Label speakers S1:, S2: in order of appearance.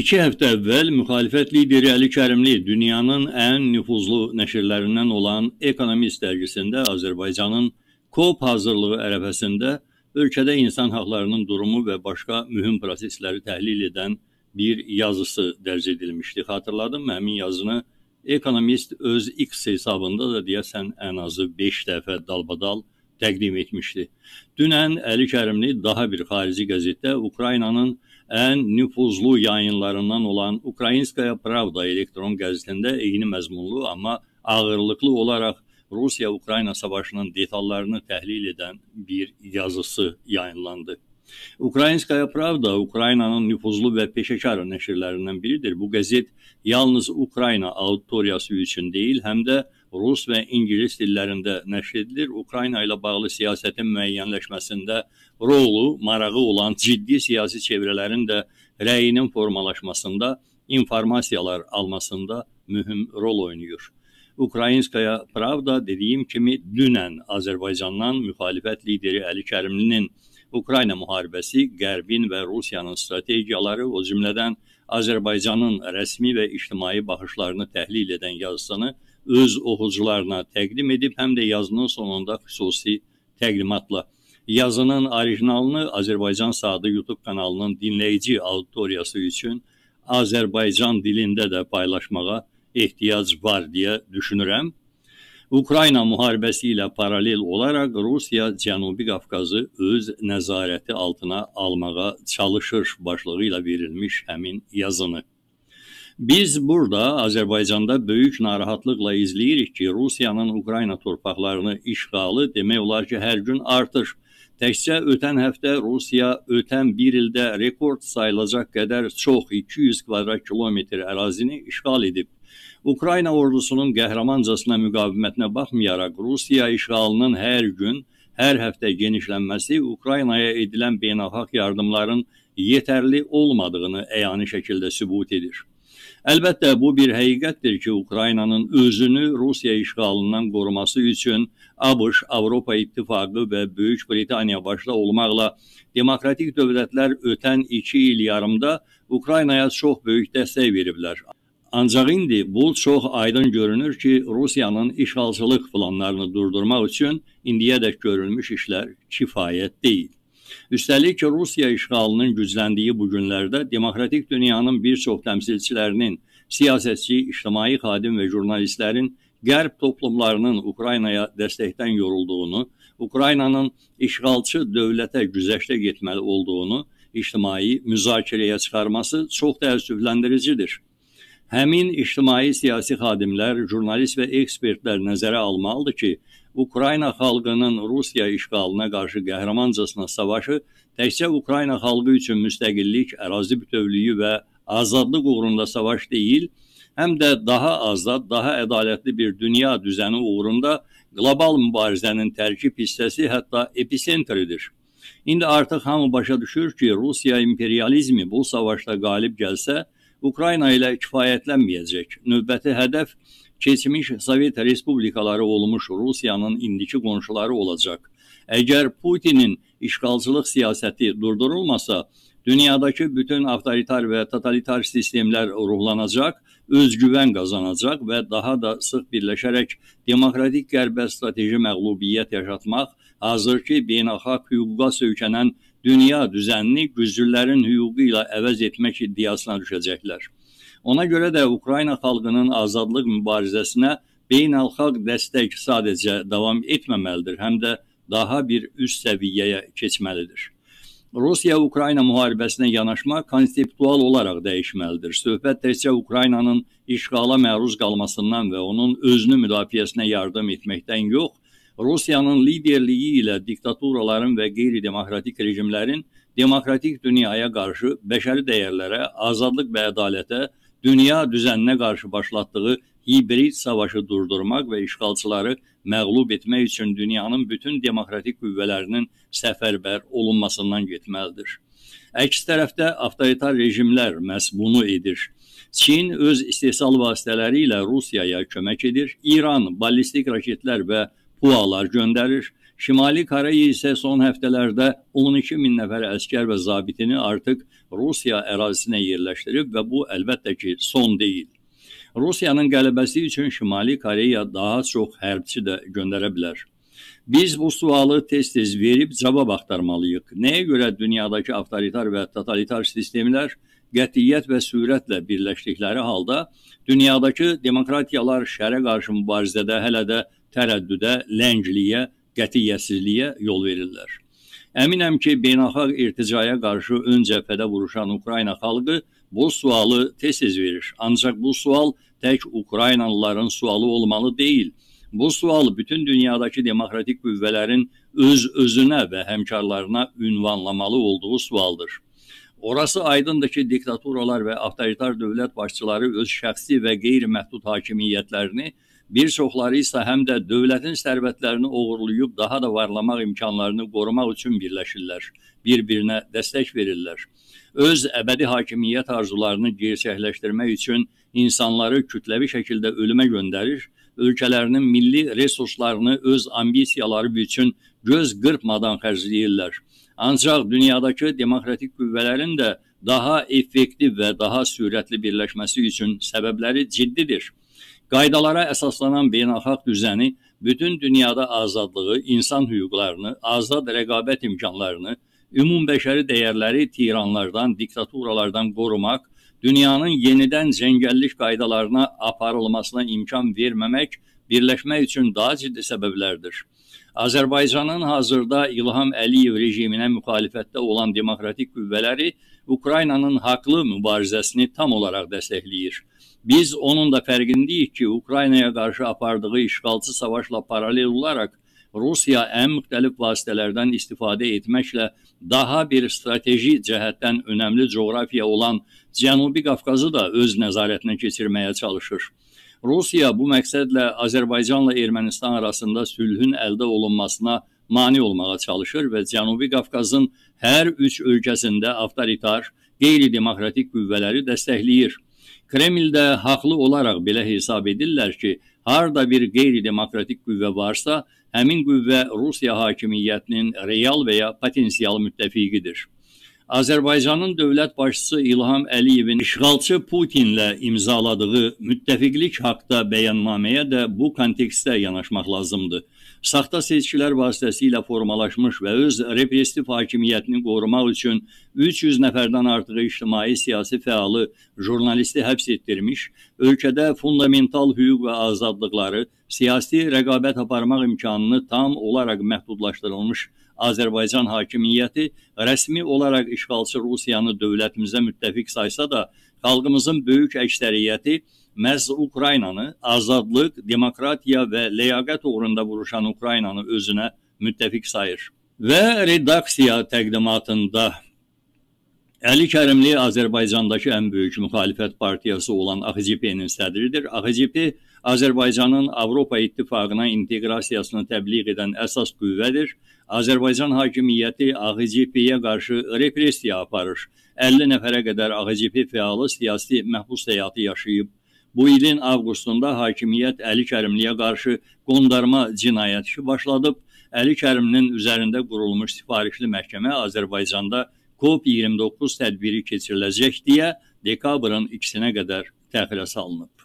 S1: İki həftə əvvəl müxalifət lideri Əli Kərimli dünyanın ən nüfuzlu nəşrlərindən olan Ekonomist dərgisində Azərbaycanın COP hazırlığı ərəfəsində ölkədə insan haqlarının durumu və başqa mühüm prosesləri təhlil edən bir yazısı dərc edilmişdi. Xatırladım, həmin yazını Ekonomist öz X hesabında da deyəsən ən azı 5 dəfə dalbadal təqdim etmişdi. Dünən Əli Kərimli daha bir xarici qəzetdə Ukraynanın ən nüfuzlu yayınlarından olan Ukrayinskaya Pravda elektron qəzetində eyni məzmunlu, amma ağırlıqlı olaraq Rusiya-Ukrayna savaşının detallarını təhlil edən bir yazısı yayınlandı. Ukrayinskaya Pravda Ukraynanın nüfuzlu və peşəkar nəşrlərindən biridir. Bu qəzet yalnız Ukrayna auditoriyası üçün deyil, həm də rus və ingilis dillərində nəşr edilir. Ukrayna ilə bağlı siyasətin müəyyənləşməsində rolu, marağı olan ciddi siyasi çevrələrin də rəyinin formalaşmasında, informasiyalar almasında mühüm rol oynayır. Ukraynskaya Pravda dediyim kimi dünən Azərbaycandan müxalifət lideri Əli Kərimlinin Ukrayna müharibəsi Qərbin və Rusiyanın strategiyaları, o cümlədən Azərbaycanın rəsmi və ictimai baxışlarını təhlil edən yazısını öz oxucularına təqdim edib, həm də yazının sonunda xüsusi təqdimatla. Yazının orijinalını Azərbaycan Saatı YouTube kanalının dinləyici auditoriyası üçün Azərbaycan dilində də paylaşmağa ehtiyac var deyə düşünürəm. Ukrayna müharibəsi ilə paralel olaraq Rusiya Cənubi Qafqazı öz nəzarəti altına almağa çalışır başlığı ilə verilmiş həmin yazını. Biz burada Azərbaycanda böyük narahatlıqla izləyirik ki, Rusiyanın Ukrayna torpaqlarını işğalı demək olar ki, hər gün artır. Təkcə ötən həftə Rusiya ötən 1 ildə rekord sayılacaq qədər çox 200 kvadrat kilometr ərazini işğal edib. Ukrayna ordusunun qəhrəmancasına müqavimətinə baxmayaraq Rusiya işğalının hər gün, hər həftə genişlənməsi Ukraynaya edilən beynəlxalq yardımların yetərli olmadığını əyani şəkildə sübut edir. Əlbəttə bu bir həqiqətdir ki, Ukraynanın özünü Rusiya işğalından qoruması üçün ABŞ, Avropa İttifaqı və Böyük Britaniya başda olmaqla demokratik dövlətlər ötən 2 il yarımda Ukraynaya çox böyük dəstək veriblər. Ancaq indi bu çox aydın görünür ki, Rusiyanın işğalçılıq planlarını durdurmaq üçün indiyədək görülmüş işlər kifayət deyil. Üstəlik Rusiya işğalının gücləndiyi bu günlərdə demokratik dünyanın bir çox təmsilçilərinin, siyasətçi, ictimai xadim və jurnalistlərin qərb toplumlarının Ukraynaya dəstəkdən yorulduğunu, Ukraynanın işğalçı dövlətə güzəştə getməli olduğunu ictimai müzakirəyə çıxarması çox təəssüfləndiricidir. Həmin ictimai siyasi xadimlər, jurnalist və ekspertlər nəzərə almalıdır ki, Ukrayna xalqının Rusiya işğalına qarşı qəhrəmancasına savaşı təkcə Ukrayna xalqı üçün müstəqillik, ərazi bütövlüyü və azadlıq uğrunda savaş deyil, həm də daha azad, daha ədalətli bir dünya düzəni uğrunda qlobal mübarizənin tərkib hissəsi, hətta episentridir. İndi artıq hamı başa düşür ki, Rusiya imperializmi bu savaşda qalib gəlsə, Ukrayna ilə kifayətlənməyəcək. Növbəti hədəf keçmiş Sovet respublikaları olmuş Rusiyanın indiki qonşuları olacaq. Əgər Putinin işğalçılıq siyasəti durdurulmasa, dünyadakı bütün avtoritar və totalitar sistemlər ruhlanacaq, özgüvən qazanacaq və daha da sıx birləşərək demokratik qərbə strateji məğlubiyyət yaşatmaq, hazırki beynəlxalq hüquqa söykənən dünya düzənini güzgülərin hüququ ilə əvəz etmək iddiasına düşəcəklər. Ona görə də Ukrayna xalqının azadlıq mübarizəsinə beynəlxalq dəstək sadəcə davam etməməlidir, həm də daha bir üst səviyyəyə keçməlidir. Rusiya-Ukrayna müharibəsinə yanaşma konseptual olaraq dəyişməlidir. Söhbət təkcə Ukraynanın işğala məruz qalmasından və onun özünü müdafiəsinə yardım etməkdən yox, Rusiyanın liderliyi ilə diktaturaların və qeyri-demokratik rejimlərin demokratik dünyaya qarşı bəşəri dəyərlərə, azadlıq və ədalətə dünya düzəninə qarşı başlatdığı hibrid savaşı durdurmaq və işğalçıları məğlub etmək üçün dünyanın bütün demokratik qüvvələrinin səfərbər olunmasından getməlidir. Əks tərəfdə avtoritar rejimlər məhz bunu edir. Çin öz istehsal vasitələri ilə Rusiyaya kömək edir. İran ballistik raketlər və pualar göndərir. Şimali Koreya isə son həftələrdə 12 min nəfər əskər və zabitini artıq Rusiya ərazisinə yerləşdirib və bu əlbəttə ki, son deyil. Rusiyanın qələbəsi üçün Şimali Koreya daha çox hərbçi də göndərə bilər. Biz bu sualı tez-tez verib cavab axtarmalıyıq. Nəyə görə dünyadakı avtoritar və totalitar sistemlər qətiyyət və sürətlə birləşdikləri halda dünyadakı demokratiyalar şərə qarşı mübarizədə hələ də tərəddüdə, ləngiliyə, qətiyyətsizliyə yol verirlər. Əminəm ki, beynəlxalq irticaya qarşı ön cəbhədə vuruşan Ukrayna xalqı bu sualı tez-tez verir. Ancaq bu sual tək Ukraynalıların sualı olmalı deyil. Bu sual bütün dünyadakı demokratik qüvvələrin öz-özünə və həmkarlarına ünvanlamalı olduğu sualdır. Orası aydındır ki, diktaturalar və avtoritar dövlət başçıları öz şəxsi və qeyri-məhdud hakimiyyətlərini bir çoxları isə həm də dövlətin sərvətlərini oğurlayıb daha da varlamaq imkanlarını qorumaq üçün birləşirlər, bir-birinə dəstək verirlər. Öz əbədi hakimiyyət arzularını gerçəkləşdirmək üçün insanları kütləvi şəkildə ölümə göndərir, ölkələrinin milli resurslarını öz ambisiyaları üçün göz qırpmadan xərcləyirlər. Ancaq dünyadakı demokratik qüvvələrin də daha effektiv və daha sürətli birləşməsi üçün səbəbləri ciddidir qaydalara əsaslanan beynəlxalq düzəni bütün dünyada azadlığı, insan hüquqlarını, azad rəqabət imkanlarını, ümumbəşəri dəyərləri tiranlardan, diktaturalardan qorumaq, dünyanın yenidən zəngəllik qaydalarına aparılmasına imkan verməmək birləşmək üçün daha ciddi səbəblərdir. Azərbaycanın hazırda İlham Əliyev rejiminə müxalifətdə olan demokratik qüvvələri Ukraynanın haqlı mübarizəsini tam olaraq dəstəkləyir. Biz onun da fərqindəyik ki, Ukraynaya qarşı apardığı işğalçı savaşla paralel olaraq Rusiya ən müxtəlif vasitələrdən istifadə etməklə daha bir strateji cəhətdən önəmli coğrafiya olan Cənubi Qafqazı da öz nəzarətinə keçirməyə çalışır. Rusiya bu məqsədlə Azərbaycanla Ermənistan arasında sülhün əldə olunmasına mane olmağa çalışır və Cənubi Qafqazın hər üç ölkəsində avtoritar, qeyri-demokratik qüvvələri dəstəkləyir. Kremldə haqlı olaraq belə hesab edirlər ki, harda bir qeyri-demokratik qüvvə varsa, həmin qüvvə Rusiya hakimiyyətinin real və ya potensial müttəfiqidir. Azərbaycanın dövlət başçısı İlham Əliyevin işğalçı Putinlə imzaladığı müttəfiqlik haqqda bəyannaməyə də bu kontekstdə yanaşmaq lazımdır. Saxta seçkilər vasitəsilə formalaşmış və öz repressiv hakimiyyətini qorumaq üçün 300 nəfərdən artıq ictimai siyasi fəalı, jurnalisti həbs etdirmiş, ölkədə fundamental hüquq və azadlıqları, siyasi rəqabət aparmaq imkanını tam olaraq məhdudlaşdırılmış Azərbaycan hakimiyyəti rəsmi olaraq işğalçı Rusiyanı dövlətimizə müttəfiq saysa da, xalqımızın böyük əksəriyyəti məhz Ukraynanı azadlıq, demokratiya və ləyaqət uğrunda vuruşan Ukraynanı özünə müttəfiq sayır. Və redaksiya təqdimatında Əli Kərimli Azərbaycandakı ən böyük müxalifət partiyası olan AXCP-nin sədridir. AXCP Azərbaycanın Avropa İttifaqına inteqrasiyasını təbliğ edən əsas qüvvədir. Azərbaycan hakimiyyəti AXCP-yə qarşı repressiya aparır. 50 nəfərə qədər AXCP fəalı siyasi məhbus həyatı yaşayıb. Bu ilin avqustunda hakimiyyət Əli Kərimliyə qarşı qondarma cinayət işi başladıb. Əli Kərimlinin üzərində qurulmuş sifarişli məhkəmə Azərbaycanda COP29 tədbiri keçiriləcək deyə dekabrın 2-sinə qədər təxirə salınıb.